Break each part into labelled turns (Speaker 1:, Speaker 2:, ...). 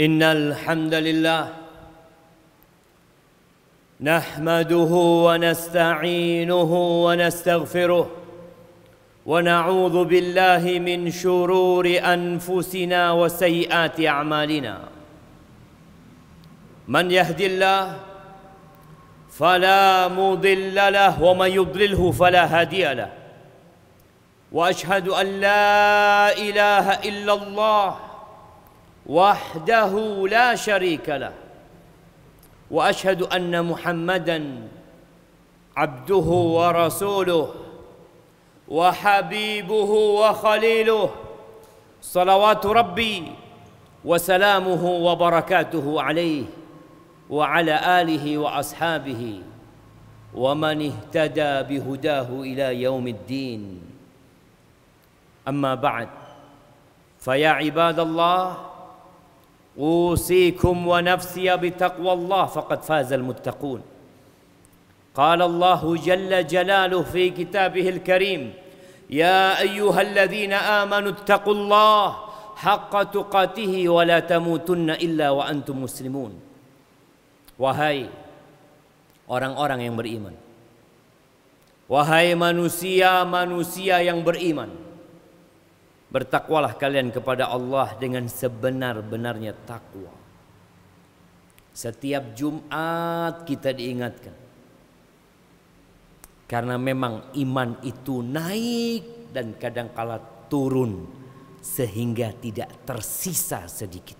Speaker 1: ان الحمد لله نحمده ونستعينه ونستغفره ونعوذ بالله من شرور انفسنا وسيئات اعمالنا من يهدي الله فلا مضل له ومن يضلله فلا هادي له واشهد ان لا اله الا الله وحده لا شريك له واشهد ان محمدا عبده ورسوله وحبيبه وخليله صلوات ربي وسلامه وبركاته عليه وعلى اله واصحابه ومن اهتدى بهداه الى يوم الدين اما بعد فيا عباد الله أوصيكم ونفسي بتقوى الله فقد فاز المتقون قال الله جل جلاله في كتابه الكريم يا أيها الذين آمنوا اتقوا الله حق تقاته ولا تموتن إلا وأنتم مسلمون وهي orang-orang yang beriman وهي manusia-manusia yang beriman manusia Bertakwalah kalian kepada Allah dengan sebenar-benarnya takwa. Setiap Jumat kita diingatkan. Karena memang iman itu naik dan kadang-kala turun sehingga tidak tersisa sedikit.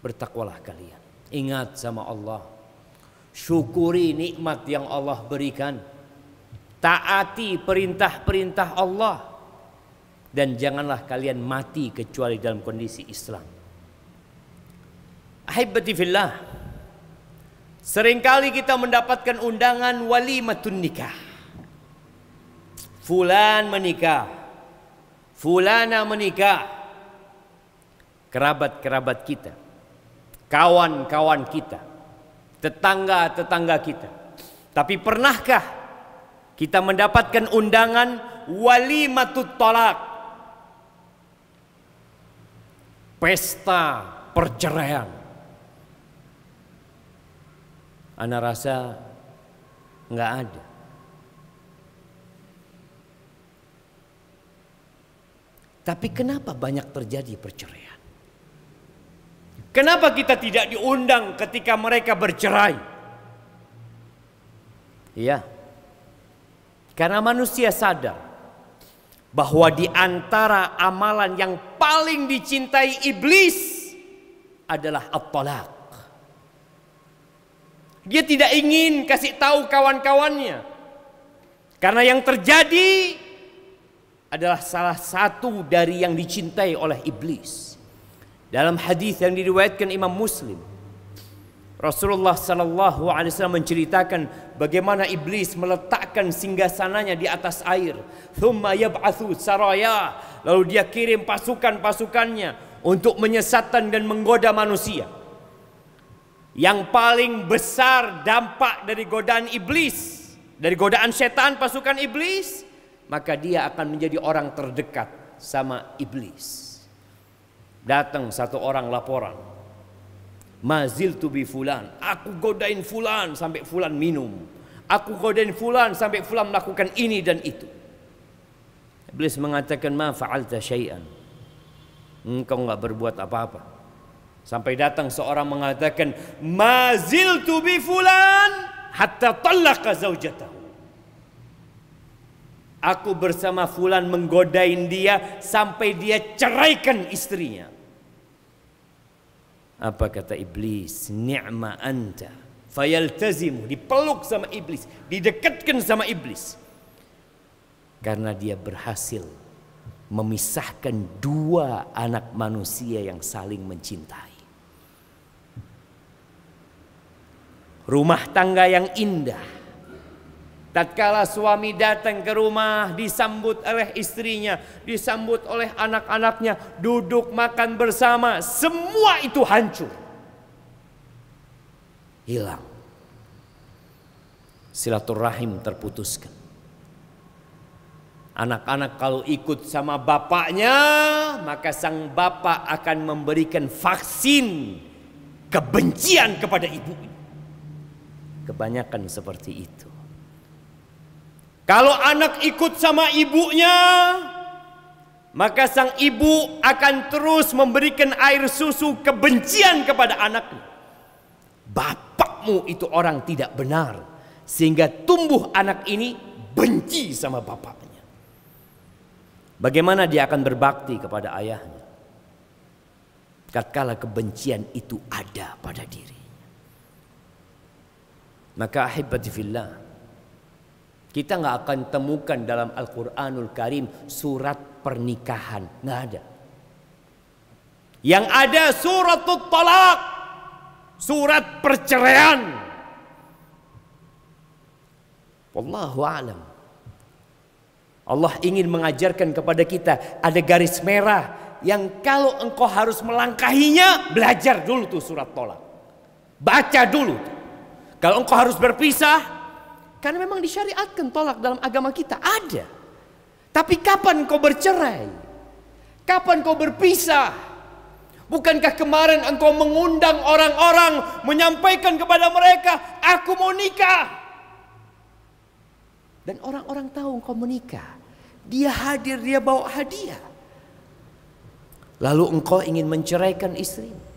Speaker 1: Bertakwalah kalian. Ingat sama Allah. Syukuri nikmat yang Allah berikan taati perintah-perintah Allah dan janganlah kalian mati kecuali dalam kondisi Islam. Ahibati fillah. Seringkali kita mendapatkan undangan walimatun nikah. Fulan menikah. Fulana menikah. Kerabat-kerabat kita. Kawan-kawan kita. Tetangga-tetangga kita. Tapi pernahkah kita mendapatkan undangan walimatut tolak. Pesta perceraian. Anda rasa nggak ada. Tapi kenapa banyak terjadi perceraian? Kenapa kita tidak diundang ketika mereka bercerai? Iya. Karena manusia sadar bahwa di antara amalan yang paling dicintai iblis adalah at Dia tidak ingin kasih tahu kawan-kawannya. Karena yang terjadi adalah salah satu dari yang dicintai oleh iblis. Dalam hadis yang diriwayatkan Imam Muslim, Rasulullah Sallallahu Alaihi Wasallam menceritakan bagaimana iblis meletakkan singgasananya di atas air. Thumma saraya. Lalu dia kirim pasukan-pasukannya untuk menyesatkan dan menggoda manusia. Yang paling besar dampak dari godaan iblis, dari godaan setan pasukan iblis, maka dia akan menjadi orang terdekat sama iblis. Datang satu orang laporan, Mazil tu bi fulan. Aku godain fulan sampai fulan minum. Aku godain fulan sampai fulan melakukan ini dan itu. Iblis mengatakan ma fa'alta syai'an. Engkau enggak berbuat apa-apa. Sampai datang seorang mengatakan mazil tu bi fulan hatta talaqa zaujatahu. Aku bersama fulan menggodain dia sampai dia ceraikan istrinya. Apa kata iblis? Ni'ma anta. Fayaltazimu. Dipeluk sama iblis. Didekatkan sama iblis. Karena dia berhasil memisahkan dua anak manusia yang saling mencintai. Rumah tangga yang indah Tatkala suami datang ke rumah, disambut oleh istrinya, disambut oleh anak-anaknya, duduk makan bersama, semua itu hancur. Hilang. Silaturahim terputuskan. Anak-anak kalau ikut sama bapaknya, maka sang bapak akan memberikan vaksin kebencian kepada ibu. Kebanyakan seperti itu. Kalau anak ikut sama ibunya, maka sang ibu akan terus memberikan air susu kebencian kepada anaknya. Bapakmu itu orang tidak benar, sehingga tumbuh anak ini benci sama bapaknya. Bagaimana dia akan berbakti kepada ayahnya? Tatkala kebencian itu ada pada dirinya. Maka ahibbati fillah kita nggak akan temukan dalam Al-Quranul Karim surat pernikahan. Nggak ada. Yang ada surat tolak, Surat perceraian. Wallahu alam. Allah ingin mengajarkan kepada kita ada garis merah yang kalau engkau harus melangkahinya belajar dulu tuh surat tolak. Baca dulu. Kalau engkau harus berpisah, karena memang disyariatkan tolak dalam agama kita. Ada. Tapi kapan kau bercerai? Kapan kau berpisah? Bukankah kemarin engkau mengundang orang-orang menyampaikan kepada mereka, aku mau nikah. Dan orang-orang tahu engkau menikah. Dia hadir, dia bawa hadiah. Lalu engkau ingin menceraikan istrimu.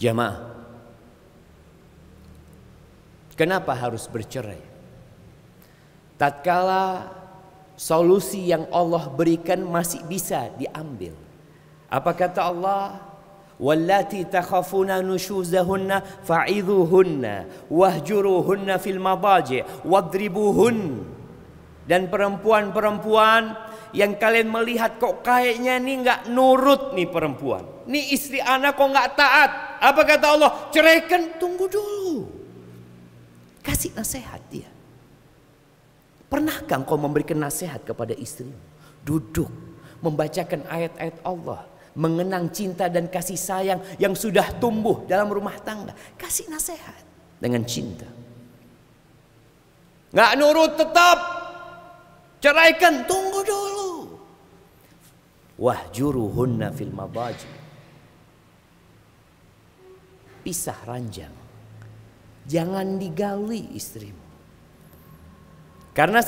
Speaker 1: Jamaah, Kenapa harus bercerai? Tatkala solusi yang Allah berikan masih bisa diambil. Apa kata Allah? Wallati takhafuna nushuzahunna fa'idhuhunna wahjuruhunna fil madaji wadribuhun. Dan perempuan-perempuan yang kalian melihat kok kayaknya nih nggak nurut nih perempuan. Nih istri anak kok nggak taat. Apa kata Allah? Ceraikan, tunggu dulu. Kasih nasihat dia. Pernahkah engkau memberikan nasihat kepada istrimu? Duduk, membacakan ayat-ayat Allah. Mengenang cinta dan kasih sayang yang sudah tumbuh dalam rumah tangga. Kasih nasihat dengan cinta. Nggak nurut tetap. Ceraikan, tunggu dulu. Wahjuruhunna fil mabaji. Pisah ranjang Jangan digali istrimu. Karena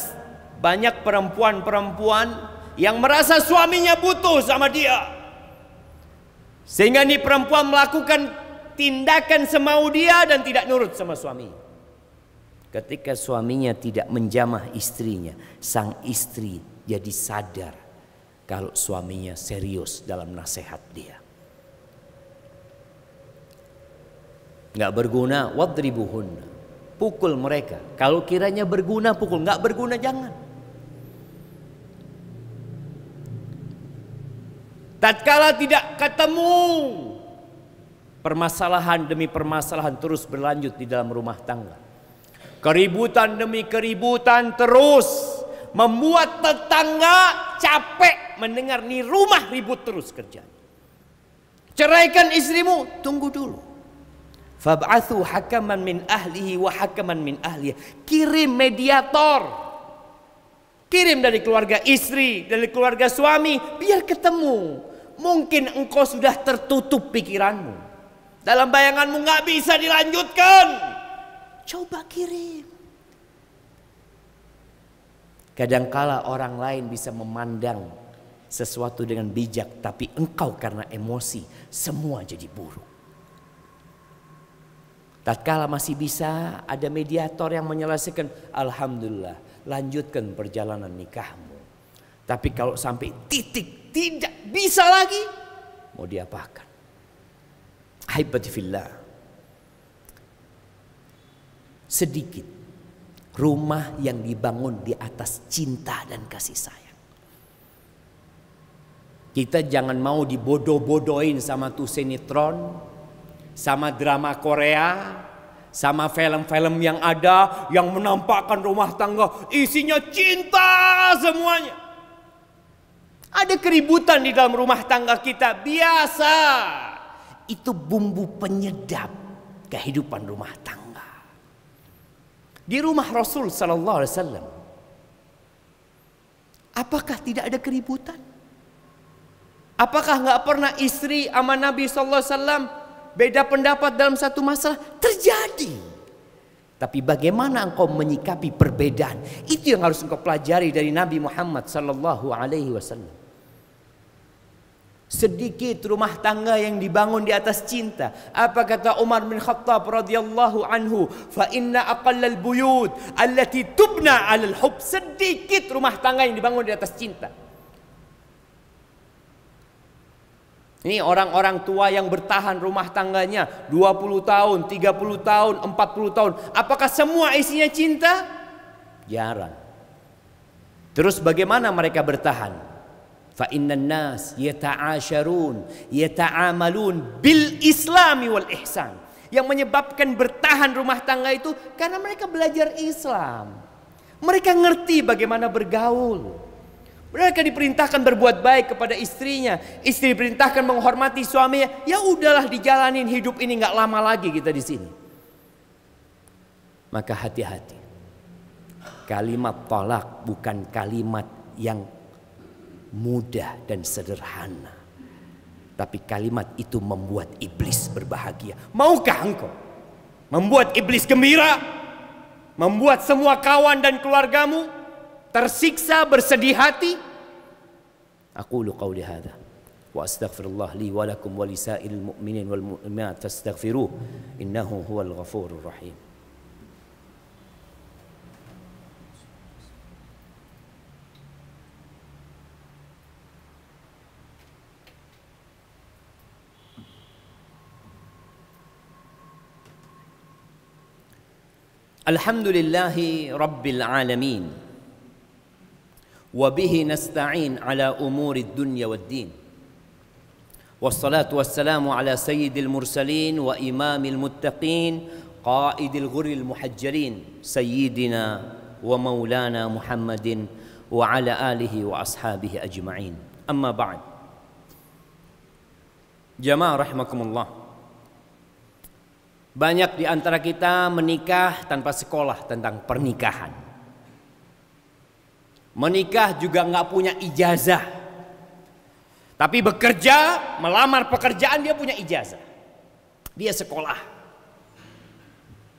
Speaker 1: banyak perempuan-perempuan yang merasa suaminya butuh sama dia. Sehingga ini perempuan melakukan tindakan semau dia dan tidak nurut sama suami. Ketika suaminya tidak menjamah istrinya, sang istri jadi sadar kalau suaminya serius dalam nasihat dia. nggak berguna wadribuhun pukul mereka kalau kiranya berguna pukul nggak berguna jangan tatkala tidak ketemu permasalahan demi permasalahan terus berlanjut di dalam rumah tangga keributan demi keributan terus membuat tetangga capek mendengar nih rumah ribut terus kerja ceraikan istrimu tunggu dulu Fab'athu hakaman min ahlihi wa hakaman min ahliya. Kirim mediator. Kirim dari keluarga istri, dari keluarga suami, biar ketemu. Mungkin engkau sudah tertutup pikiranmu. Dalam bayanganmu nggak bisa dilanjutkan. Coba kirim. Kadangkala orang lain bisa memandang sesuatu dengan bijak, tapi engkau karena emosi, semua jadi buruk. Tatkala masih bisa ada mediator yang menyelesaikan, alhamdulillah, lanjutkan perjalanan nikahmu. Tapi kalau sampai titik tidak bisa lagi, mau diapakan? Haibatifillah. Sedikit rumah yang dibangun di atas cinta dan kasih sayang. Kita jangan mau dibodoh-bodohin sama tuh sinetron, sama drama Korea, sama film-film yang ada yang menampakkan rumah tangga isinya cinta semuanya. Ada keributan di dalam rumah tangga kita biasa. Itu bumbu penyedap kehidupan rumah tangga. Di rumah Rasul sallallahu alaihi wasallam apakah tidak ada keributan? Apakah nggak pernah istri sama Nabi sallallahu alaihi wasallam beda pendapat dalam satu masalah terjadi. Tapi bagaimana engkau menyikapi perbedaan? Itu yang harus engkau pelajari dari Nabi Muhammad sallallahu alaihi wasallam. Sedikit rumah tangga yang dibangun di atas cinta. Apa kata Umar bin Khattab radhiyallahu anhu? Fa inna aqallal buyut allati tubna 'alal hub. Sedikit rumah tangga yang dibangun di atas cinta. Ini orang-orang tua yang bertahan rumah tangganya 20 tahun, 30 tahun, 40 tahun. Apakah semua isinya cinta? Jarang. Terus bagaimana mereka bertahan? Fa innan nas yata'asharun, yata'amalun bil islami wal ihsan. Yang menyebabkan bertahan rumah tangga itu karena mereka belajar Islam. Mereka ngerti bagaimana bergaul. Mereka diperintahkan berbuat baik kepada istrinya. Istri diperintahkan menghormati suaminya. Ya udahlah dijalanin hidup ini nggak lama lagi kita di sini. Maka hati-hati. Kalimat tolak bukan kalimat yang mudah dan sederhana. Tapi kalimat itu membuat iblis berbahagia. Maukah engkau membuat iblis gembira? Membuat semua kawan dan keluargamu tersiksa bersedih hati أقول قولي هذا وأستغفر الله لي ولكم ولسائر المؤمنين والمؤمنات فاستغفروه إنه هو الغفور الرحيم الحمد لله رب العالمين وبه نستعين على امور الدنيا والدين والصلاه والسلام على سيد المرسلين وامام المتقين قائد الغر المحجرين سيدنا ومولانا محمد وعلى اله واصحابه اجمعين اما بعد جماعه رحمكم الله banyak di antara kita menikah tanpa sekolah tentang pernikahan menikah juga nggak punya ijazah. Tapi bekerja, melamar pekerjaan dia punya ijazah. Dia sekolah.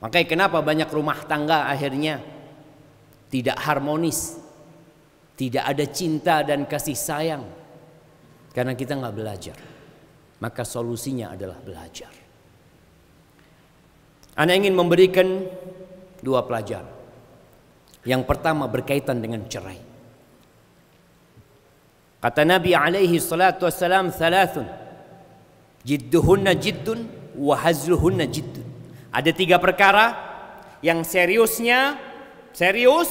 Speaker 1: Makanya kenapa banyak rumah tangga akhirnya tidak harmonis. Tidak ada cinta dan kasih sayang. Karena kita nggak belajar. Maka solusinya adalah belajar. Anda ingin memberikan dua pelajaran. Yang pertama berkaitan dengan cerai. Kata Nabi alaihi salatu wassalam thalathun. Jidduhunna jiddun wa hazluhunna jiddun. Ada tiga perkara yang seriusnya serius,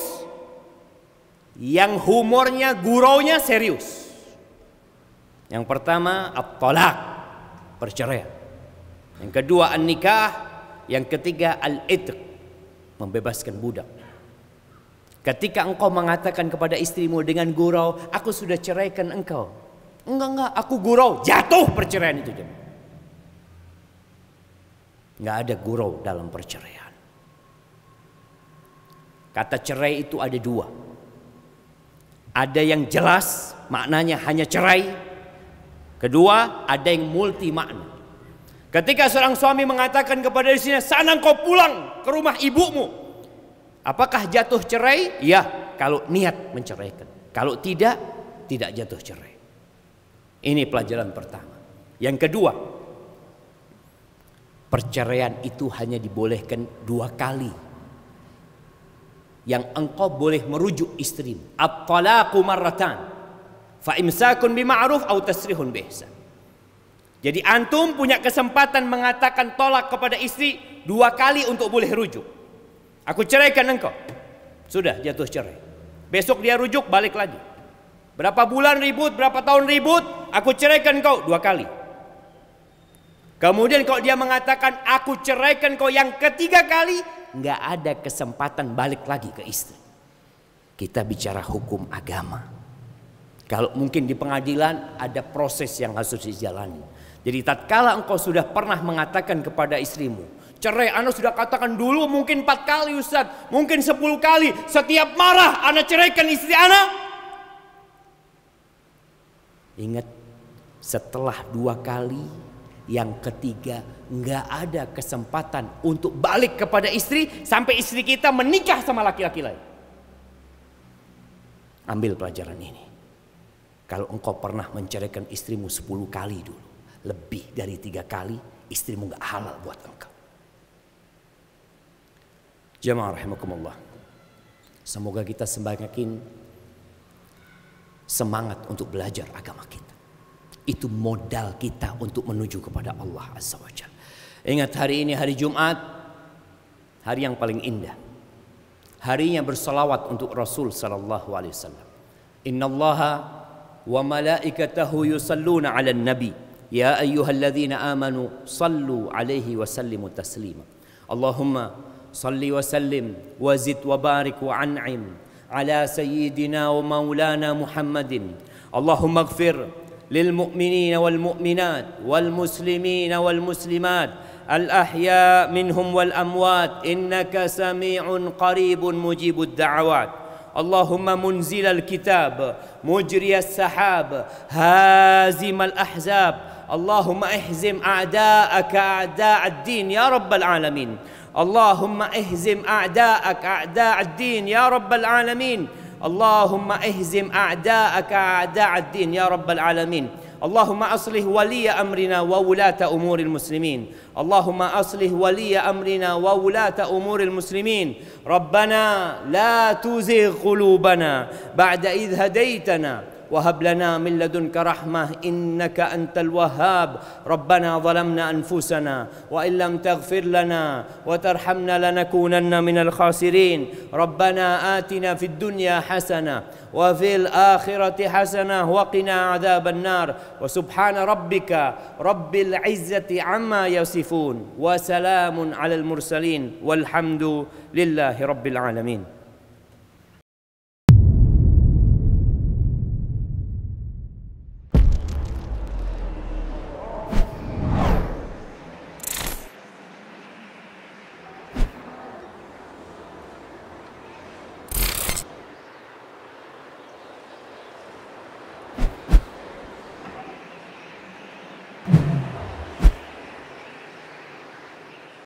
Speaker 1: yang humornya guraunya serius. Yang pertama at-talaq, perceraian. Yang kedua an-nikah, yang ketiga al idq membebaskan budak. Ketika engkau mengatakan kepada istrimu dengan gurau, aku sudah ceraikan engkau. Enggak, enggak, aku gurau, jatuh perceraian itu. Enggak ada gurau dalam perceraian. Kata cerai itu ada dua. Ada yang jelas maknanya hanya cerai. Kedua, ada yang multi makna. Ketika seorang suami mengatakan kepada istrinya, sana kau pulang ke rumah ibumu Apakah jatuh cerai? Ya, kalau niat menceraikan. Kalau tidak, tidak jatuh cerai. Ini pelajaran pertama. Yang kedua, perceraian itu hanya dibolehkan dua kali. Yang engkau boleh merujuk istrimu. At-talaqu marratan. Fa imsakun bima'ruf au tasrihun bihsan. Jadi antum punya kesempatan mengatakan tolak kepada istri dua kali untuk boleh rujuk. Aku ceraikan engkau. Sudah jatuh cerai. Besok dia rujuk balik lagi. Berapa bulan ribut, berapa tahun ribut, aku ceraikan kau dua kali. Kemudian kalau dia mengatakan aku ceraikan kau yang ketiga kali, nggak ada kesempatan balik lagi ke istri. Kita bicara hukum agama. Kalau mungkin di pengadilan ada proses yang harus dijalani. Jadi tatkala engkau sudah pernah mengatakan kepada istrimu, Cerai, anak sudah katakan dulu mungkin empat kali Ustaz, mungkin sepuluh kali. Setiap marah anak ceraikan istri anak. Ingat, setelah dua kali, yang ketiga nggak ada kesempatan untuk balik kepada istri sampai istri kita menikah sama laki-laki lain. Ambil pelajaran ini. Kalau engkau pernah menceraikan istrimu sepuluh kali dulu, lebih dari tiga kali, istrimu nggak halal buat engkau. Jamaah rahimakumullah. Semoga kita semakin semangat untuk belajar agama kita. Itu modal kita untuk menuju kepada Allah Azza wa Ingat hari ini hari Jumat, hari yang paling indah. Hari yang bersalawat untuk Rasul sallallahu alaihi wasallam. Innallaha wa malaikatahu yusalluna ala nabi. Ya ayyuhalladzina amanu sallu alaihi wa sallimu taslima. Allahumma صل وسلم وزد وبارك وانعم على سيدنا ومولانا محمد اللهم اغفر للمؤمنين والمؤمنات والمسلمين والمسلمات الاحياء منهم والاموات انك سميع قريب مجيب الدعوات اللهم منزل الكتاب مجري السحاب هازم الاحزاب اللهم احزم اعداءك اعداء الدين يا رب العالمين اللهم اهزم اعداءك اعداء الدين يا رب العالمين اللهم اهزم اعداءك اعداء الدين يا رب العالمين اللهم اصلح ولي امرنا وولاه امور المسلمين اللهم اصلح ولي امرنا وولاه امور المسلمين ربنا لا تزغ قلوبنا بعد اذ هديتنا وهب لنا من لدنك رحمة إنك أنت الوهاب ربنا ظلمنا أنفسنا وإن لم تغفر لنا وترحمنا لنكونن من الخاسرين ربنا آتنا في الدنيا حسنة وفي الآخرة حسنة وقنا عذاب النار وسبحان ربك رب العزة عما يصفون وسلام على المرسلين والحمد لله رب العالمين